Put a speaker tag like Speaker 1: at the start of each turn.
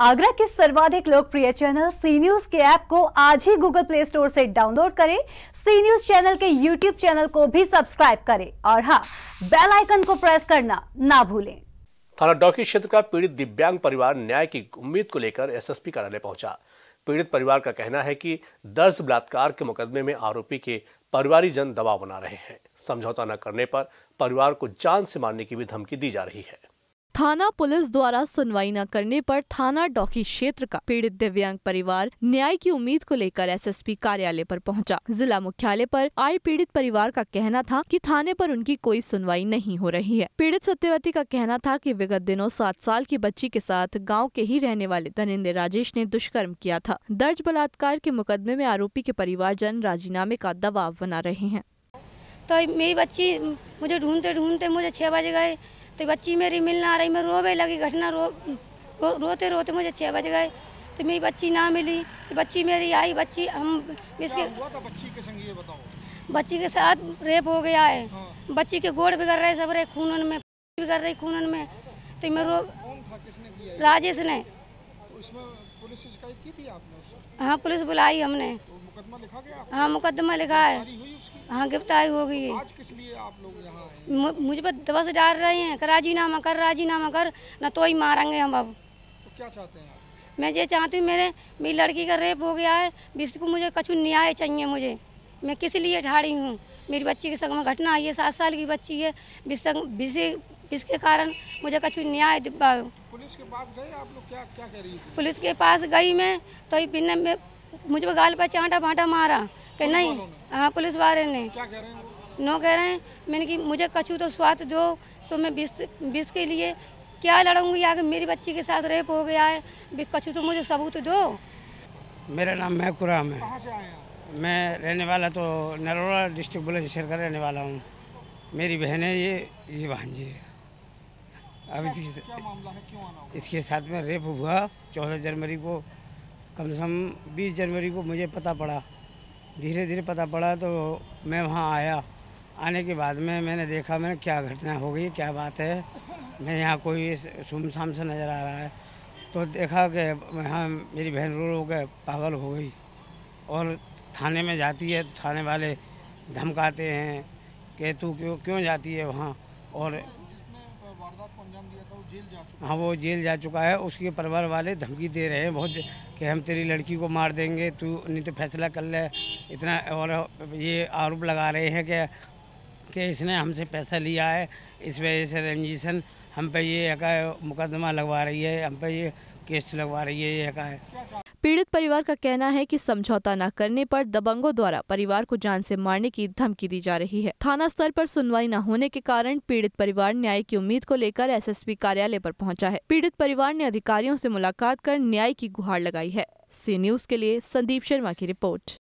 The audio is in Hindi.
Speaker 1: आगरा के सर्वाधिक लोकप्रिय चैनल सी न्यूज के ऐप को आज ही गूगल प्ले स्टोर से डाउनलोड करें सी न्यूज चैनल के यूट्यूब चैनल को भी सब्सक्राइब करें और हाँ बेल आइकन को प्रेस करना ना भूलें
Speaker 2: थाना डॉकी क्षेत्र का पीड़ित दिव्यांग परिवार न्याय की उम्मीद को लेकर एसएसपी कार्यालय पहुंचा पीड़ित परिवार का कहना है कि दर्ज बलात्कार के मुकदमे में आरोपी के परिवारीजन दबाव बना रहे हैं समझौता न करने पर परिवार को जान से मारने की भी धमकी दी जा रही है
Speaker 1: थाना पुलिस द्वारा सुनवाई न करने पर थाना डॉकी क्षेत्र का पीड़ित दिव्यांग परिवार न्याय की उम्मीद को लेकर एसएसपी कार्यालय पर पहुंचा। जिला मुख्यालय पर आए पीड़ित परिवार का कहना था कि थाने पर उनकी कोई सुनवाई नहीं हो रही है पीड़ित सत्यवती का कहना था कि विगत दिनों सात साल की बच्ची के साथ गाँव के ही रहने वाले धनिंदे राजेश ने दुष्कर्म किया था दर्ज बलात्कार के मुकदमे में आरोपी के परिवार राजीनामे का दबाव बना रहे हैं
Speaker 3: तो मेरी बच्ची मुझे ढूंढते ढूंढते मुझे छः बज गए तो बच्ची मेरी मिल ना रही मैं रोवे लगी घटना रो, रो रोते रोते मुझे छः बज गए तो मेरी बच्ची ना मिली तो बच्ची मेरी आई बच्ची हम इसके
Speaker 1: बच्ची के संगी बताओ
Speaker 3: बच्ची के साथ रेप हो गया है हाँ। बच्ची के गोड़ बिगड़ रहे सब रहे खूनन में बिगड़ रही खूनन में तो मैं रो राजेश ने तो पुलिस से शिकायत की थी आपने उससे हाँ पुलिस बुलाई हमने तो मुकदमा लिखा गया हाँ मुकदमा लिखा है हाँ गिरफ्तारी हो गई मुझ पर दबस डाल रहे हैं राजीनामा कर राजीनामा कर ना तो ही मारेंगे हम अब
Speaker 2: तो क्या चाहते हैं
Speaker 3: मैं ये चाहती हूँ मेरे मेरी लड़की का रेप हो गया है बिस्कु मुझे कछु न्याय चाहिए मुझे मैं किस लिए ढाड़ी हूँ मेरी बच्ची के संग में घटना आई है सात साल की बच्ची है बिस इसके कारण मुझे कुछ न्याय पुलिस
Speaker 2: के पास गए आप लोग क्या क्या कह रही थी
Speaker 3: पुलिस के पास गई मैं तो बिन्ने में मुझे पर गाल पर चांटा बांटा मारा कि नहीं हाँ पुलिस वाले ने नो कह रहे हैं मैंने कि मुझे कछु तो स्वाद दो तो मैं बिस बिस के लिए क्या लड़ूंगी आगे मेरी बच्ची के साथ रेप हो गया है कछु तो मुझे सबूत दो
Speaker 2: मेरा नाम महकुराम है से आए मैं रहने वाला तो नरोड़ा डिस्ट्रिक्ट बुलंदशहर का रहने वाला हूँ मेरी बहन है ये ये भांजी है अब इसके इसके साथ में रेप हुआ चौदह जनवरी को कम से कम बीस जनवरी को मुझे पता पड़ा धीरे धीरे पता पड़ा तो मैं वहाँ आया आने के बाद में मैंने देखा मैंने क्या घटना हो गई क्या बात है मैं यहाँ कोई सुमसाम से नज़र आ रहा है तो देखा कि हाँ मेरी बहन रो रो के पागल हो गई और थाने में जाती है तो थाने वाले धमकाते हैं कि तू क्यों क्यों जाती है वहाँ और हाँ वो जेल जा चुका है उसके परिवार वाले धमकी दे रहे हैं बहुत कि हम तेरी लड़की को मार देंगे तू नहीं तो फैसला कर ले इतना और ये आरोप लगा रहे हैं कि कि इसने हमसे पैसा लिया है इस वजह से रंजीसन हम पे ये मुकदमा लगवा रही है हम पे ये केस लगवा रही है ये है
Speaker 1: पीड़ित परिवार का कहना है कि समझौता न करने पर दबंगों द्वारा परिवार को जान से मारने की धमकी दी जा रही है थाना स्तर पर सुनवाई न होने के कारण पीड़ित परिवार न्याय की उम्मीद को लेकर एसएसपी कार्यालय पर पहुंचा है पीड़ित परिवार ने अधिकारियों से मुलाकात कर न्याय की गुहार लगाई है सी न्यूज के लिए संदीप शर्मा की रिपोर्ट